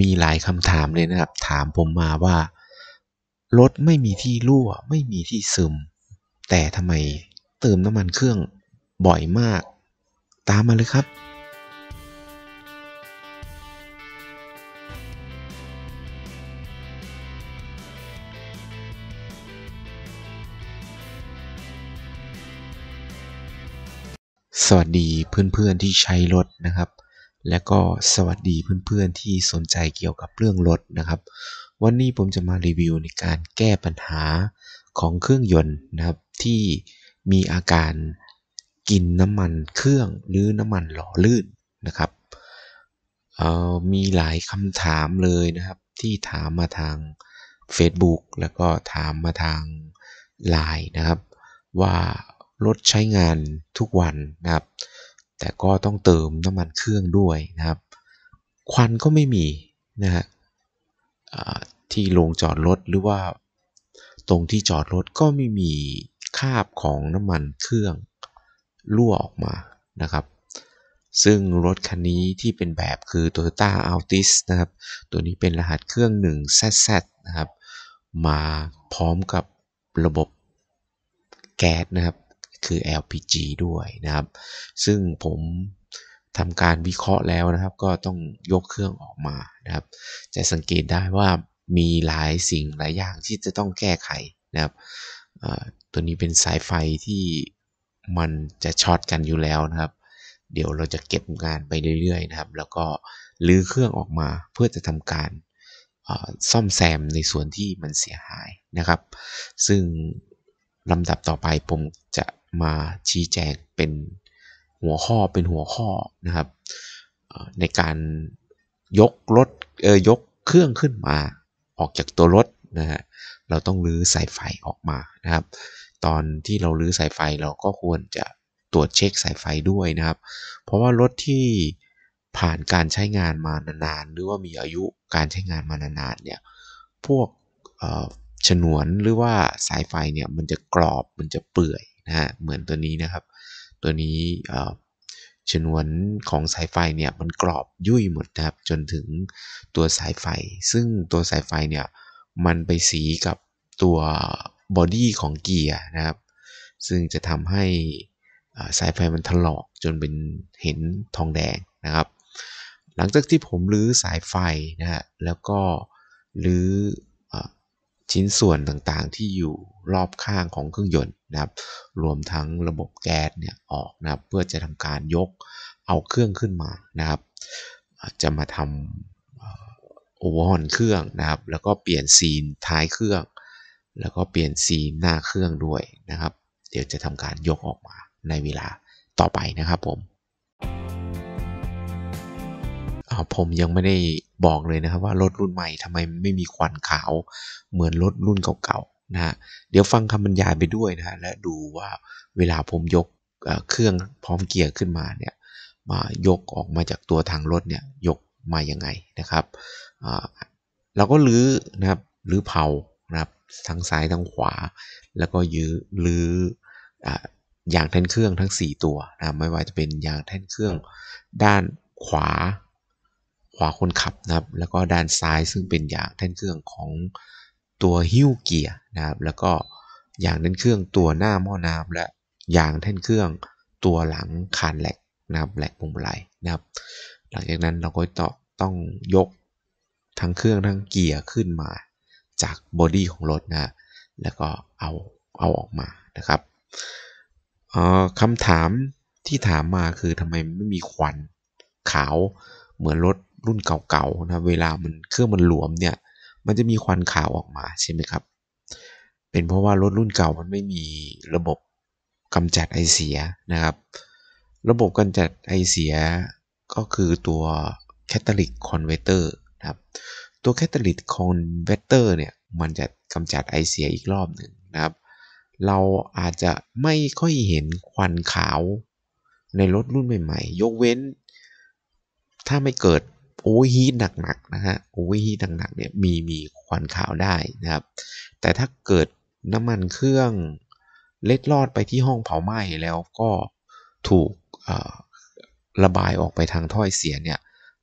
มีหลายคำถามเลยนะครับ ถามผมมาว่ารถไม่มีที่รั่ว ไม่มีที่ซึม แต่ทำไมเติมน้ำมันเครื่องบ่อยมาก ตามมาเลยครับ สวัสดีเพื่อนๆที่ใช้รถนะครับและก็สวัสดีเพื่อนๆที่สนใจเกี่ยวกับเรื่องรถนะครับ วันนี้ผมจะมารีวิวในการแก้ปัญหาของเครื่องยนต์นะครับ ที่มีอาการกินน้ำมันเครื่องหรือน้ำมันหล่อลื่นนะครับมีหลายคำถามเลยนะครับ ที่ถามมาทาง Facebook แล้วก็ถามมาทาง l ล n e นะครับว่ารถใช้งานทุกวันนะครับแต่ก็ต้องเติมน้ำมันเครื่องด้วยนะครับ ควันก็ไม่มีนะฮะที่โรงจอดรถ หรือว่าตรงที่จอดรถก็ไม่มีคาบของน้ำมันเครื่องรั่วออกมานะครับ ซึ่งรถคันนี้ที่เป็นแบบคือ Toyota Altis นะครับ ตัวนี้เป็นรหัสเครื่อง 1ZZ นะครับ มาพร้อมกับระบบแก๊สนะครับคือ LPG ด้วยนะครับ ซึ่งผมทำการวิเคราะห์แล้วนะครับ ก็ต้องยกเครื่องออกมานะครับ จะสังเกตได้ว่ามีหลายสิ่งหลายอย่างที่จะต้องแก้ไขนะครับตัวนี้เป็นสายไฟที่มันจะช็อตกันอยู่แล้วนะครับเดี๋ยวเราจะเก็บงานไปเรื่อยๆนะครับ แล้วก็ลื้อเครื่องออกมา เพื่อจะทำการซ่อมแซมในส่วนที่มันเสียหายนะครับ ซึ่งลำดับต่อไปผมจะมาชี้แจงเป็นหัวข้อเป็นหัวข้อนะครับ ในการยกรถเออยกเครื่องขึ้นมาออกจากตัวรถนะฮะเราต้องรื้อสายไฟออกมานะครับ ตอนที่เรารื้อสายไฟเราก็ควรจะตรวจเช็คสายไฟด้วยนะครับ เพราะว่ารถที่ผ่านการใช้งานมานานๆ หรือว่ามีอายุการใช้งานมานานๆเนี่ยพวกฉนวนหรือว่าสายไฟเนี่ยมันจะกรอบมันจะเปื่อยนะฮะเหมือนตัวนี้นะครับ ตัวนี้ชนวนของสายไฟเนี่ยมันกรอบยุ่ยหมดนะครับ จนถึงตัวสายไฟ ซึ่งตัวสายไฟเนี่ยมันไปสีกับตัวบอดี้ของเกียร์นะครับซึ่งจะทำให้สายไฟมันถลอกจนเป็นเห็นทองแดงนะครับ หลังจากที่ผมรื้อสายไฟนะฮะแล้วก็รื้อชิ้นส่วนต่างๆที่อยู่รอบข้างของเครื่องยนต์นะครับรวมทั้งระบบแก๊สเนี่ยออกนะครับเพื่อจะทำการยกเอาเครื่องขึ้นมานะครับจะมาทำโอเวอร์ฮอนเครื่องนะครับแล้วก็เปลี่ยนซีนท้ายเครื่อง แล้วก็เปลี่ยนซีนหน้าเครื่องด้วยนะครับ เดี๋ยวจะทำการยกออกมาในเวลาต่อไปนะครับผมผมยังไม่ได้บอกเลยนะครับ ว่ารถรุ่นใหม่ทำไมไม่มีควันขาวเหมือนรถรุ่นเก่าๆนะฮะเดี๋ยวฟังคำบรรยายไปด้วยนะฮะและดูว่าเวลาผมยกเครื่องพร้อมเกียร์ขึ้นมาเนี่ยมา ยกออกมาจากตัวทางรถเนี่ยยกมาอย่างไงนะครับ เราก็ลื้อนะครับลื้อเผานะครับทั้งซ้ายทั้งขวา แล้วก็ยื้อลื้ออยางแท่นเครื่องทั้ง 4 ตัวนะไม่ว่าจะเป็นยางแท่นเครื่องด้านขวาขวาคนขับนะครับ แล้วก็ด้านซ้ายซึ่งเป็นอย่างแท่นเครื่องของตัวหิ้วเกียร์นะครับ แล้วก็อย่างแท่นเครื่องตัวหน้าหม้อน้ำ และอย่างแท่นเครื่องตัวหลังคานแหลกนะครับแหลกปุ่มไหลนะครับ หลังจากนั้นเราก็ต้องต้องยก ทั้งเครื่องทั้งเกียร์ขึ้นมาจากบอดี้ของรถนะแล้วก็เอาเอาออกมานะครับคำถามที่ถามมาคือทำไมไม่มีควันขาวเหมือนรถรุ่นเก่าๆนะเวลามันเครื่องมันหลวมเนี่ย มันจะมีควันขาวออกมาใช่ไหมครับ เป็นเพราะว่ารถรุ่นเก่ามันไม่มีระบบกำจัดไอเสียนะครับ ระบบกำจัดไอเสียก็คือตัวแคตตาลิกคอนเวเตอร์นะครับ ตัวแคตตาลิกคอนเวเตอร์เนี่ย มันจะกำจัดไอเสียอีกรอบหนึ่งนะครับ เราอาจจะไม่ค่อยเห็นควันขาวในรถรุ่นใหม่ ๆ ยกเว้น ถ้าไม่เกิดโอ้ฮีทหนักๆนะฮะ โอ้ฮีทหนักๆเนี่ย มี มีควันขาวได้นะครับ แต่ถ้าเกิดน้ำมันเครื่องเล็ดลอดไปที่ห้องเผาไหม้แล้วก็ถูกระบายออกไปทางถ้อยเสียเนี่ย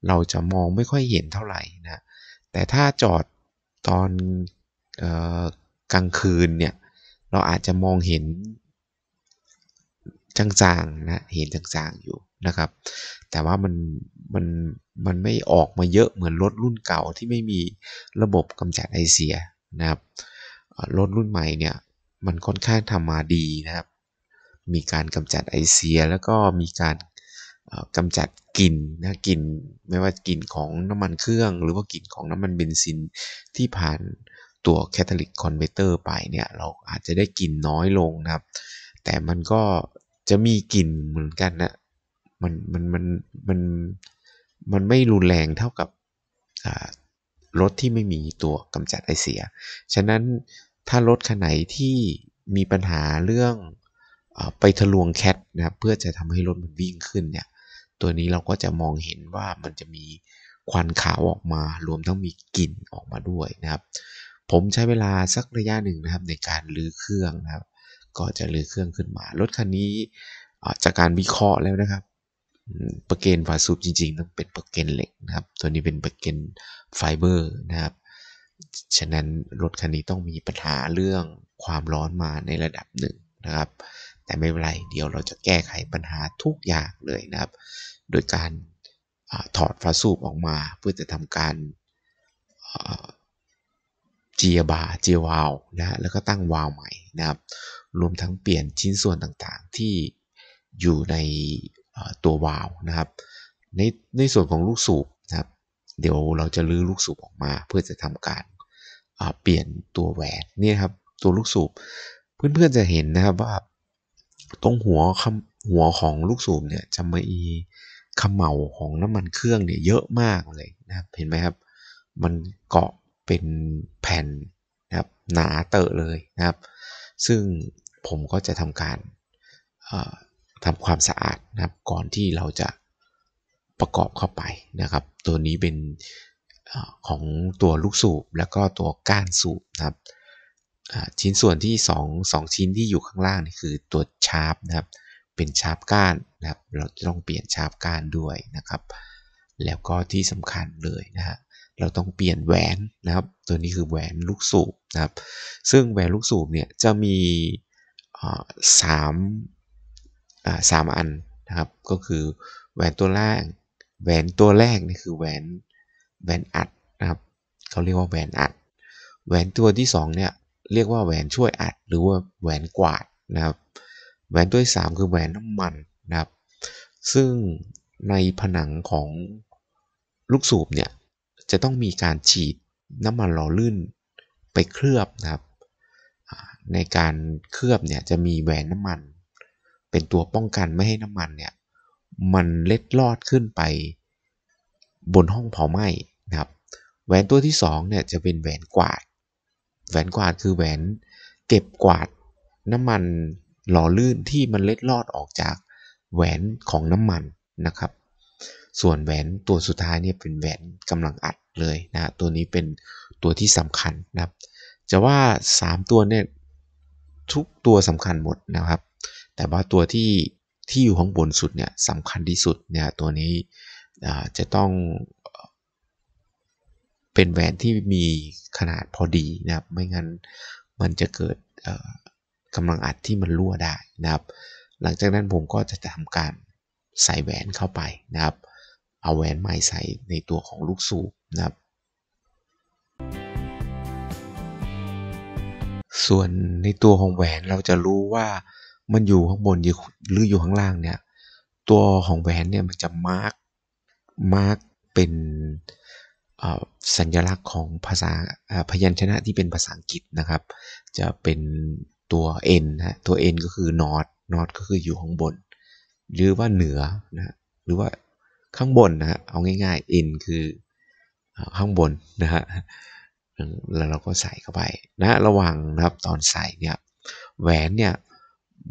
เราจะมองไม่ค่อยเห็นเท่าไหร่นะ แต่ถ้าจอดตอนกลางคืนเนี่ยเราอาจจะมองเห็นจางๆนะเห็นจางๆอยู่นะครับ แต่ว่ามันมันมันไม่ออกมาเยอะเหมือนรถรุ่นเก่าที่ไม่มีระบบกำจัดไอเสียนะครับรถรุ่นใหม่เนี่ย มันค่อนข้างทำมาดีนะครับมีการกำจัดไอเสีย แล้วก็มีการกำจัดกลิ่นนะกลิ่นไม่ว่ากลิ่นของน้ำมันเครื่อง หรือว่ากลิ่นของน้ำมันเบนซินที่ผ่านตัวแคทาลิกคอนเวอร์เตอร์ไปเนี่ยเราอาจจะได้กลิ่นน้อยลงนะครับ แต่มันก็จะมีกลิ่นเหมือนกันนะมัน มัน มัน มัน มันไม่รุนแรงเท่ากับรถที่ไม่มีตัวกำจัดไอเสีย ฉะนั้นถ้ารถคันไหนที่มีปัญหาเรื่องอไปทะลวงแคทนะครับ เพื่อจะทำให้รถมันวิ่งขึ้นเนี่ย ตัวนี้เราก็จะมองเห็นว่ามันจะมีควันขาวออกมา รวมทั้งมีกลิ่นออกมาด้วยนะครับ ผมใช้เวลาสักระยะหนึ่งนะครับในการลื้อเครื่องนะครับก็จะเลือเครื่องขึ้นมา รถคันนี้จากการวิเคราะห์แล้วนะครับประเกนฝาสูบจริง ๆ ต้องเป็นประเกนเหล็กนะครับ ตัวนี้เป็นประเกนไฟเบอร์นะครับ ฉะนั้นรถคันนี้ต้องมีปัญหาเรื่องความร้อนมาในระดับหนึ่งนะครับ แต่ไม่เป็นไรเดี๋ยวเราจะแก้ไขปัญหาทุกอย่างเลยนะครับ โดยการอถอดฝาสูบออกมา เพื่อจะทำการเจียบาเจียวาวนะแล้วก็ตั้งวาวใหม่นะครับรวมทั้งเปลี่ยนชิ้นส่วนต่างๆที่อยู่ในตัววาล์วนะครับในในส่วนของลูกสูบนะครับ เดี๋ยวเราจะลื้อลูกสูบออกมา เพื่อจะทำการเปลี่ยนตัวแหวนนี่ครับ ตัวลูกสูบเพื่อนๆจะเห็นนะครับว่าตรงหัวคหัวของลูกสูบเนี่ยจะมีขมเหลาของน้ำมันเครื่องเนี่ยเยอะมากเลยนะครับ เห็นไหมครับ มันเกาะเป็นแผ่นนะครับ หนาเตอะเลยนะครับซึ่งผมก็จะทำการทำความสะอาดนะครับ ก่อนที่เราจะประกอบเข้าไปนะครับ ตัวนี้เป็นของตัวลูกสูบแล้วก็ตัวก้านสูบนะครับชิ้นส่วนที่2 2ชิ้นที่อยู่ข้างล่างนี่คือตัวชาร์ปนะครับเป็นชาร์ปก้านนะครับ เราจะต้องเปลี่ยนชาร์ปก้านด้วยนะครับ แล้วก็ที่สำคัญเลยนะครับเราต้องเปลี่ยนแหวนนะครับ ตัวนี้คือแหวนลูกสูบนะครับ ซึ่งแหวนลูกสูบเนี่ยจะมีสามสามอันนะครับ ก็คือแหวนตัวล่างแหวนตัวแรกนี่คือแหวน แหวนอัดนะครับ เขาเรียกว่าแหวนอัด แหวนตัวที่2เนี่ยเรียกว่าแหวนช่วยอัด หรือว่าแหวนกวาดนะครับ แหวนตัวที่สามคือแหวนน้ำมันนะครับ ซึ่งในผนังของลูกสูบเนี่ยจะต้องมีการฉีดน้ำมันหล่อลื่นไปเคลือบนะครับในการเคลือบเนี่ยจะมีแหวนน้ำมัน เป็นตัวป้องกันไม่ให้น้ำมันเนี่ยมันเล็ดลอดขึ้นไป บนห้องเผาไหม้นะครับ แหวนตัวที่2เนี่ยจะเป็นแหวนกวาดแหวนกวาดคือแหวนเก็บกวาดน้ำมันหล่อลื่นที่มันเล็ดลอดออกจากแหวนของน้ำมันนะครับส่วนแหวนตัวสุดท้ายเนี่ยเป็นแหวนกำลังอัดเลยนะตัวนี้เป็นตัวที่สำคัญนะครับ จะว่า 3 ตัวเนี่ยทุกตัวสำคัญหมดนะครับ แต่ว่าตัวที่ที่อยู่ข้างบนสุดเนี่ยสำคัญที่สุดเนี่ยตัวนี้จะต้องเป็นแหวนที่มีขนาดพอดีนะครับ ไม่งั้นมันจะเกิดกำลังอัดที่มันรั่วได้นะครับ หลังจากนั้นผมก็จะทำการใส่แหวนเข้าไปนะครับเอาแหวนใหม่ใส่ในตัวของลูกสูบนะครับ ส่วนในตัวของแหวนเราจะรู้ว่ามันอยู่ข้างบนหรืออยู่ข้างล่างเนี่ยตัวของแหวนเนี่ยมันจะมาร์กมาร์กเป็นสัญลักษณ์ของภาษาพยัญชนะที่เป็นภาษาอังกฤษนะครับ จะเป็นตัว N นะตัว N ก็คือ North North ก็คืออยู่ข้างบน หรือว่าเหนือนะหรือว่าข้างบนนะฮะ เอาง่ายๆ in คือ ข้างบนนะฮะ แล้วเราก็ใส่เข้าไปนะ ระวังนะครับ ตอนใส่เนี่ย แหวนเนี่ย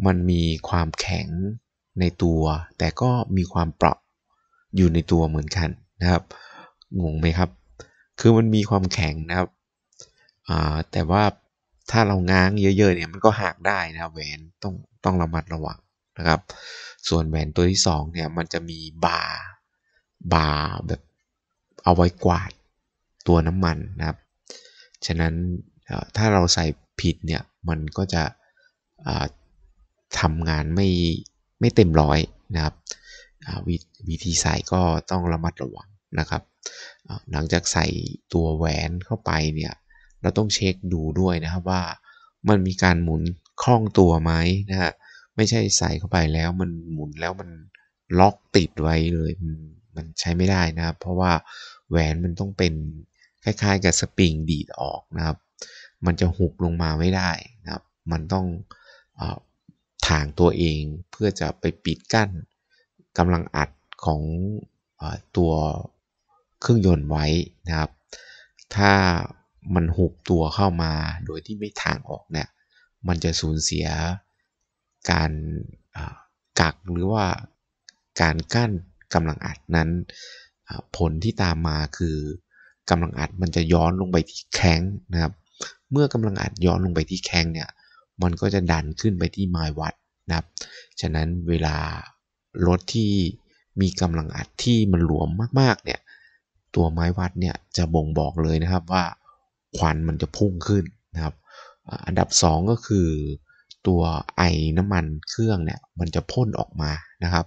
มันมีความแข็งในตัว แต่ก็มีความเปราะอยู่ในตัวเหมือนกันนะครับ งงไหมครับ คือมันมีความแข็งนะครับแต่ว่าถ้าเราง้างเยอะๆเนี่ย มันก็หักได้นะแหวนต้องต้องระมัดระวังนะครับ ส่วนแหวนตัวที่2เนี่ย มันจะมีบาบาแบบเอาไว้กวาดตัวน้ำมันนะครับ ฉะนั้นถ้าเราใส่ผิดเนี่ยมันก็จะทำงานไม่ไม่เต็มร้อยนะครับววิธีใส่ก็ต้องระมัดระวังนะครับหลังจากใส่ตัวแหวนเข้าไปเนี่ยเราต้องเช็คดูด้วยนะครับว่ามันมีการหมุนคล่องตัวไหมนะฮะไม่ใช่ใส่เข้าไปแล้วมันหมุนแล้วมันล็อกติดไว้เลยมันใช้ไม่ได้นะครับ เพราะว่าแหวนมันต้องเป็นคล้าย ๆ กับสปริงดีดออกนะครับ มันจะหุบลงมาไม่ได้นะครับ มันต้องอถางตัวเองเพื่อจะไปปิดกั้นกำลังอัดของอตัวเครื่องยนต์ไว้นะครับ ถ้ามันหุบตัวเข้ามาโดยที่ไม่ถ่างออกเนี่ย มันจะสูญเสียการกักหรือว่าการกั้นกำลังอัดนั้นผลที่ตามมาคือกำลังอัดมันจะย้อนลงไปที่แข้งนะครับ เมื่อกำลังอัดย้อนลงไปที่แข้งเนี่ยมันก็จะดันขึ้นไปที่ไม้วัดนะครับ ฉะนั้นเวลารถที่มีกำลังอัดที่มันหลวมมากๆ เนี่ยตัวไม้วัดเนี่ยจะบ่งบอกเลยนะครับว่าควันมันจะพุ่งขึ้นนะครับอันดับ2ก็คือตัวไอน้ำมันเครื่องเนี่ยมันจะพ่นออกมานะครับ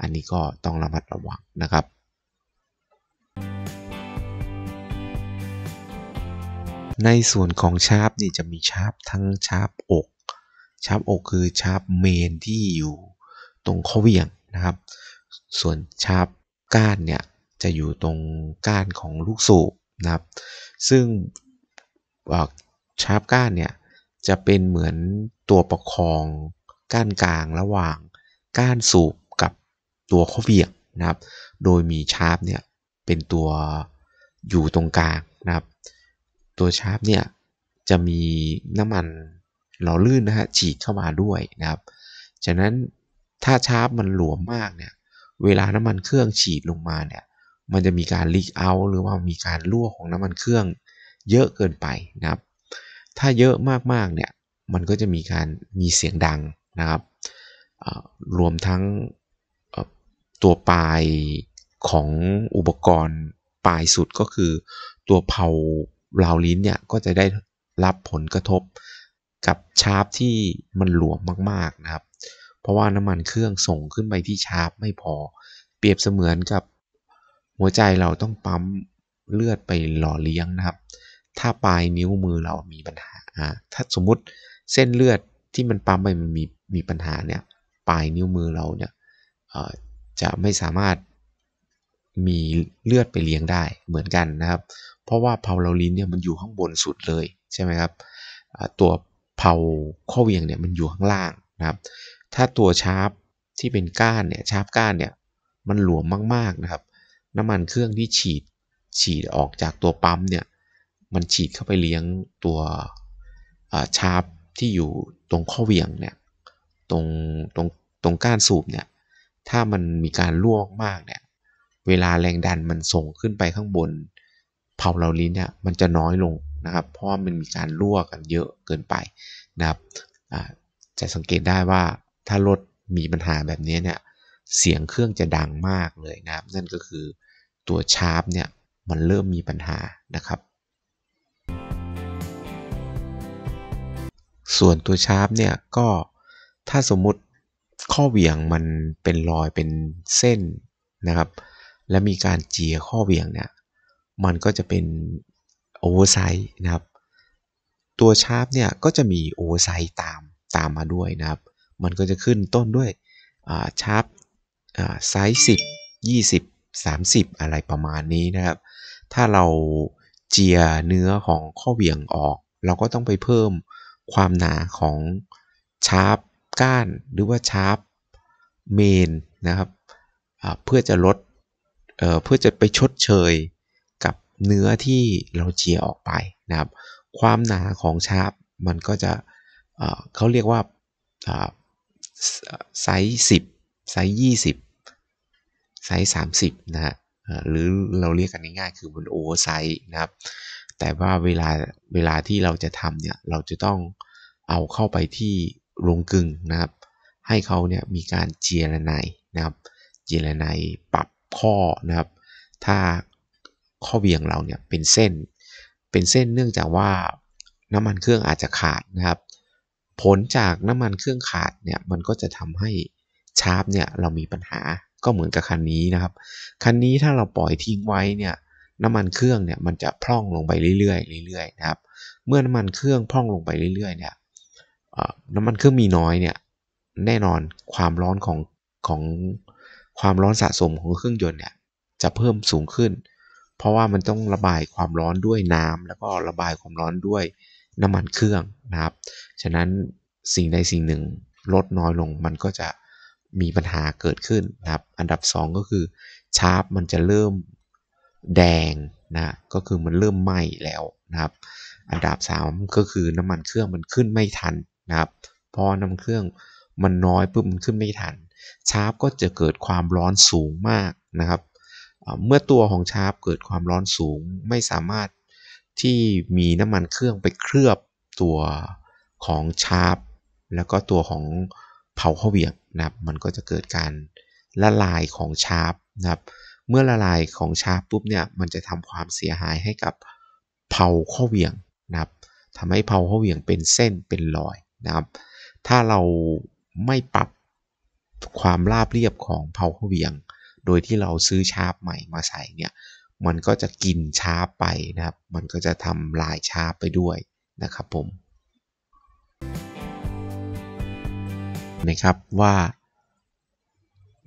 อันนี้ก็ต้องระมัดระวังนะครับ ในส่วนของชาร์ปนี่จะมีชาร์ปทั้งชาร์ปอก ชาร์ปอกคือชาร์ปเมนที่อยู่ตรงข้อเวี่ยงนะครับ ส่วนชาร์ปก้านเนี่ยจะอยู่ตรงก้านของลูกสูบนะครับ ซึ่งชาร์ปก้านเนี่ยจะเป็นเหมือนตัวประคองก้านกลางระหว่างก้านสูบตัวข้อเบี่ยงนะครับ โดยมีชาร์ปเนี่ยเป็นตัวอยู่ตรงกลางนะครับ ตัวชาร์ปเนี่ยจะมีน้ำมันหล่อลื่นนะฮะฉีดเข้ามาด้วยนะครับ ฉะนั้นถ้าชาร์ปมันหลวมมากเนี่ย เวลาน้ำมันเครื่องฉีดลงมาเนี่ย มันจะมีการลีกเอาหรือว่ามีการรั่วของน้ำมันเครื่องเยอะเกินไปนะครับ ถ้าเยอะมากๆเนี่ย มันก็จะมีการมีเสียงดังนะครับ รวมทั้งตัวปลายของอุปกรณ์ปลายสุดก็คือ ตัวเผาลาลิ้นเนี่ยก็จะได้รับผลกระทบกับชาร์ปที่มันหลวมมากๆนะครับ เพราะว่าน้ำมันเครื่องส่งขึ้นไปที่ชาร์ปไม่พอเปรียบเสมือนกับหัวใจเราต้องปั๊มเลือดไปหล่อเลี้ยงนะครับ ถ้าปลายนิ้วมือเรามีปัญหา ถ้าสมมุติเส้นเลือดที่มันปั๊มไปมันมีมีปัญหาเนี่ยปลายนิ้วมือเราเนี่ยจะไม่สามารถมีเลือดไปเลี้ยงได้เหมือนกันนะครับ เพราะว่าเผาเราลินเนี่ยมันอยู่ข้างบนสุดเลยใช่ไหมครับตัวเผาข้อเวียงเนี่ยมันอยู่ข้างล่างนะครับถ้าตัวชาร์ปที่เป็นก้านเนี่ยชาร์ปก้านเนี่ยมันหลวมมากๆนะครับน้ำมันเครื่องที่ฉีดฉีดออกจากตัวปั๊มเนี่ยมันฉีดเข้าไปเลี้ยงตัวชาร์ปที่อยู่ตรงข้อเวียงเนี่ยตรงตรงตรงก้านสูบเนี่ยถ้ามันมีการลวกมากเนี่ย เวลาแรงดันมันส่งขึ้นไปข้างบน เผาเห่าลิ้นเนี่ยมันจะน้อยลงนะครับ เพราะมันมีการลวกกันเยอะเกินไปนะครับ จะสังเกตได้ว่าถ้ารถมีปัญหาแบบนี้เนี่ย เสียงเครื่องจะดังมากเลยนะครับ นั่นก็คือตัวชาร์ปเนี่ยมันเริ่มมีปัญหานะครับ ส่วนตัวชาร์ปเนี่ยก็ถ้าสมมติข้อเหวี่ยงมันเป็นรอยเป็นเส้นนะครับ และมีการเจียข้อเหวี่ยงเนี่ยมันก็จะเป็นโอเวอร์ไซส์นะครับ ตัวชาร์ปเนี่ยก็จะมีโอเวอร์ไซส์ตามตามมาด้วยนะครับ มันก็จะขึ้นต้นด้วยชาร์ปไซส์สิบยี่สิบสามสิบอะไรประมาณนี้นะครับ ถ้าเราเจียเนื้อของข้อเหวี่ยงออก เราก็ต้องไปเพิ่มความหนาของชาร์ปก้านหรือว่าชาร์ปเมนนะครับเพื่อจะลดเเพื่อจะไปชดเชยกับเนื้อที่เราเจียออกไปนะครับความหนาของชาร์ปมันก็จะเเขาเรียกว่าไซส์สิบไซส์ยี่สิบไซส์สามสิบนะฮะหรือเราเรียกกันง่ายๆคือมันโอเวอร์ไซส์นะครับแต่ว่าเวลาเวลาที่เราจะทำเนี่ยเราจะต้องเอาเข้าไปที่ลุงกึ่งนะครับ ให้เขาเนี่ยมีการเจรไนนะครับ เจรไนปรับข้อนะครับ ถ้าข้อเบี่ยงเราเนี่ยเป็นเส้น เป็นเส้นเนื่องจากว่าน้ำมันเครื่องอาจจะขาดนะครับ ผลจากน้ำมันเครื่องขาดเนี่ยมันก็จะทำให้ชาร์ปเนี่ยเรามีปัญหาก็เหมือนกับคันนี้นะครับ คันนี้ถ้าเราปล่อยทิ้งไว้เนี่ยน้ำมันเครื่องเนี่ยมันจะพร่องลงไปเรื่อยๆเรื่อยๆนะครับ เมื่อน้ำมันเครื่องพร่องลงไปเรื่อยๆเนี่ยน้ำมันเครื่องมีน้อยเนี่ยแน่นอนความร้อนของของความร้อนสะสมของเครื่องยนต์เนี่ยจะเพิ่มสูงขึ้น เพราะว่ามันต้องระบายความร้อนด้วยน้ำ แล้วก็ระบายความร้อนด้วย น้ำมันเครื่องนะครับ ฉะนั้นสิ่งใดสิ่งหนึ่งลดน้อยลงมันก็จะมีปัญหาเกิดขึ้นนะครับอันดับ 2 ก็คือชาร์ปมันจะเริ่มแดงนะก็คือมันเริ่มไหม้แล้วนะครับ อันดับ 3 ก็คือน้ำมันเครื่องมันขึ้นไม่ทันนะครับพอน้ำเครื่องมันน้อยปุ๊บมันขึ้นไม่ทัน ชาร์ปก็จะเกิดความร้อนสูงมากนะครับเมื่อตัวของชาร์ปเกิดความร้อนสูงไม่สามารถที่มีน้ำมันเครื่องไปเคลือบตัวของชาร์ปแล้วก็ตัวของเผาข้าวเวียงนะครับมันก็จะเกิดการละลายของชาร์ปนะครับเมื่อละลายของชาร์ปปุ๊บเนี่ยมันจะทำความเสียหายให้กับ เผาข้าวเวียงนะครับทำให้เผาข้าวเวียงเป็นเส้นเป็นรอยนะครับ ถ้าเราไม่ปรับความราบเรียบของเพาเขวียง โดยที่เราซื้อชาร์ปใหม่มาใส่เนี่ย มันก็จะกินชาร์ปไปนะครับ มันก็จะทำลายชาร์ปไปด้วยนะครับผม นะครับว่า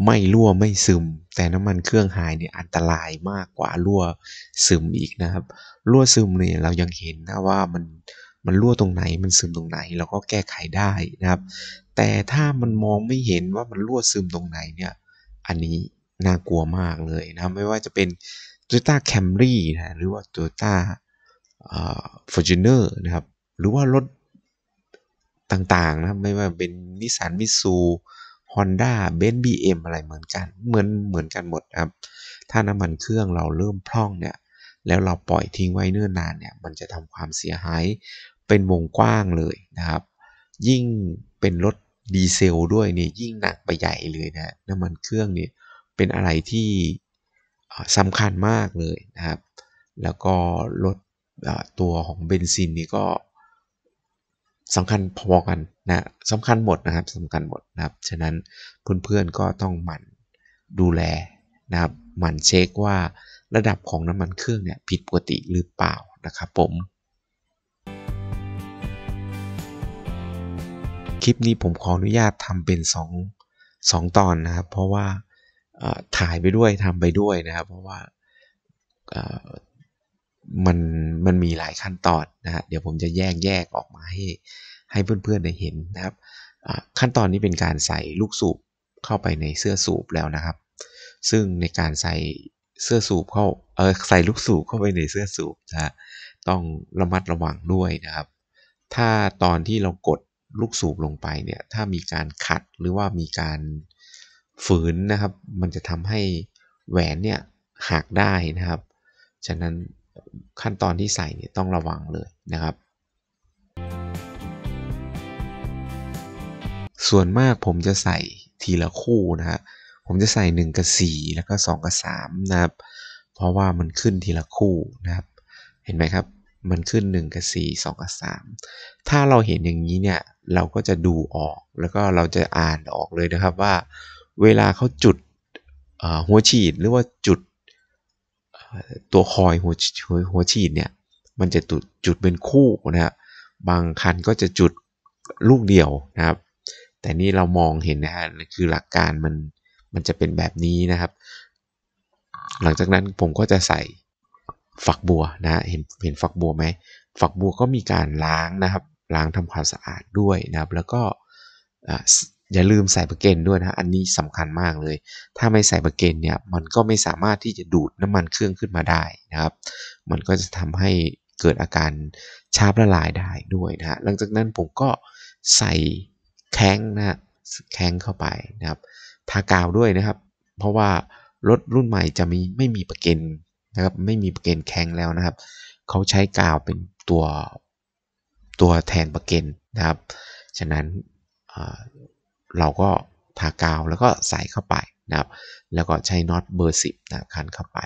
ไม่รั่วไม่ซึม แต่น้ำมันเครื่องหายเนี่ยอันตรายมากกว่ารั่วซึมอีกนะครับรั่วซึมเนี่ยเรายังเห็นนะว่ามันมันรั่วตรงไหน มันซึมตรงไหน เราก็แก้ไขได้นะครับ แต่ถ้ามันมองไม่เห็นว่ามันรั่วซึมตรงไหนเนี่ย อันนี้น่ากลัวมากเลยนะ ไม่ว่าจะเป็น t o y ต t a Camry นะ หรือว่า t o y ต t a f o r t u n e r นะครับ หรือว่ารถต่างๆนะไม่ว่าเป็นนิสสันมิซูฮอนด้าเบน์บีเอ็มอะไรเหมือนกัน เหมือนเหมือนกันหมดครับ ถ้าน้ำมันเครื่องเราเริ่มพร่องเนี่ย แล้วเราปล่อยทิ้งไว้เนิ่นนานเนี่ย มันจะทำความเสียหายเป็นวงกว้างเลยนะครับ ยิ่งเป็นรถดีเซลด้วยเนี่ยยิ่งหนักไปใหญ่เลยนะน้ำมันเครื่องเนี่ยเป็นอะไรที่สำคัญมากเลยนะครับ แล้วก็รถตัวของเบนซินนี่ก็สำคัญพอกันนะสำคัญหมดนะครับสำคัญหมดนะครับฉะนั้นเพื่อนๆก็ต้องหมั่นดูแลนะครับหมั่นเช็คว่าระดับของน้ำมันเครื่องเนี่ยผิดปกติหรือเปล่านะครับ ผมคลิปนี้ผมขออนุญาตทำเป็น2 2ตอนนะครับเพราะว่าถ่ายไปด้วยทำไปด้วยนะครับ เพราะว่ามันมันมีหลายขั้นตอนนะฮะเดี๋ยวผมจะแยกแยกออกมาให้ ให้เพื่อนๆได้เห็นนะครับขั้นตอนนี้เป็นการใส่ลูกสูบ เข้าไปในเสื้อสูบแล้วนะครับ ซึ่งในการใส่เสื้อสูบเข้าเออใส่ลูกสูบ เข้าไปในเสื้อสูบนะต้องระมัดระวังด้วยนะครับ ถ้าตอนที่เรากดลูกสูบลงไปเนี่ยถ้ามีการขัดหรือว่ามีการฝืนนะครับ มันจะทำให้แหวนเนี่ยหักได้นะครับฉะนั้นขั้นตอนที่ใส่เนี่ยต้องระวังเลยนะครับ ส่วนมากผมจะใส่ทีละคู่นะับผมจะใส่ 1 กับ 4 แล้วก็ 2 กับ 3 นะครับ เพราะว่ามันขึ้นทีละคู่นะครับ เห็นไหมครับมันขึ้น 1 กับ4 2กับ 3 ถ้าเราเห็นอย่างนี้เนี่ยเราก็จะดูออกแล้วก็เราจะอ่านออกเลยนะครับว่า เวลาเขาจุดหัวฉีดหรือว่าจุดตัวคอยหัวหัวฉีดเนี่ยมันจะจุดจุดเป็นคู่นะครับบางคันก็จะจุดลูกเดียวนะครับ แต่นี่เรามองเห็นนะฮะคือหลักการมันมันจะเป็นแบบนี้นะครับ หลังจากนั้นผมก็จะใส่ฝักบัวนะเห็นเห็นฝักบัวไหมฝักบัวก็มีการล้างนะครับ ล้างทำความสะอาดด้วยนะครับ แล้วก็อย่าลืมใส่บะเกนด้วยนะอันนี้สำคัญมากเลย ถ้าไม่ใส่บะเกนเนี่ยมันก็ไม่สามารถที่จะดูดน้ำมันเครื่องขึ้นมาได้นะครับ มันก็จะทำให้เกิดอาการชาบละลายได้ด้วยนะฮะหลังจากนั้น ผมก็ใส่แข้งนะแข้งเข้าไปนะครับทากาวด้วยนะครับ เพราะว่ารถรุ่นใหม่จะมีไม่มีประเกนนะครับไม่มีประเกณฑ์แข็งแล้วนะครับ เขาใช้กาวเป็นตัวตัวแทนประเกณฑ์นะครับฉะนั้นเราก็ทากาวแล้วก็ใส่เข้าไปนะครับ แล้วก็ใช้น็อตเบอร์สิบนะคันเข้าไป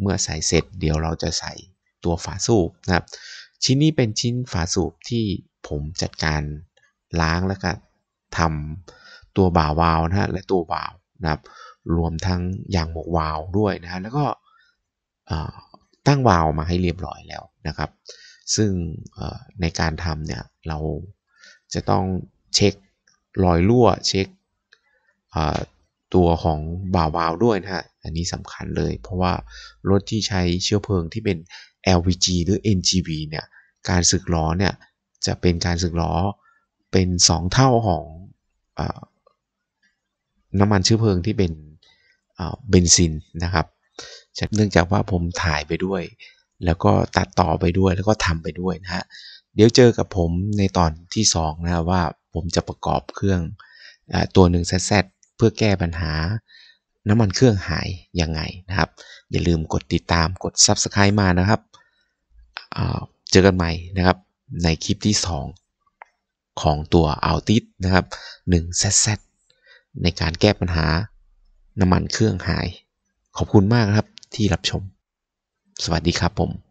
เมื่อใส่เสร็จเดี๋ยวเราจะใส่ตัวฝาสูบนะครับ ชิ้นนี้เป็นชิ้นฝาสูบที่ผมจัดการล้างแล้วก็ทำตัวบ่าวาลวนะฮะและตัวบ่าวนะครับรวมทั้งยางหมวกวาลวด้วยนะฮะแล้วก็ตั้งวาล์วมาให้เรียบร้อยแล้วนะครับ ซึ่งในการทำเนี่ยเราจะต้องเช็ครอยรั่ว เช็คตัวของบ่าวาลวด้วยนะฮะอันนี้สำคัญเลย เพราะว่ารถที่ใช้เชื้อเพลิงที่เป็น LPG หรือ NGV เนี่ยการสึกล้อเนี่ย จะเป็นการสึกล้อเป็น 2 เท่าของอน้ำมันเชื้อเพลิงที่เป็นเบนซินนะครับเนื่องจากว่าผมถ่ายไปด้วยแล้วก็ตัดต่อไปด้วยแล้วก็ทำไปด้วยนะฮะเดี๋ยวเจอกับผมในตอนที่2นะว่าผมจะประกอบเครื่องตัวหนึ่งแซเพื่อแก้ปัญหา น้ำมันเครื่องหายยังไงนะครับ อย่าลืมกดติดตามกด Subscribe มานะครับเจอกันใหม่นะครับ ในคลิปที่ 2 ของตัวัลติสนะครับ1 z z ในการแก้ปัญหา น้ำมันเครื่องหายขอบคุณมากครับที่รับชม สวัสดีครับผม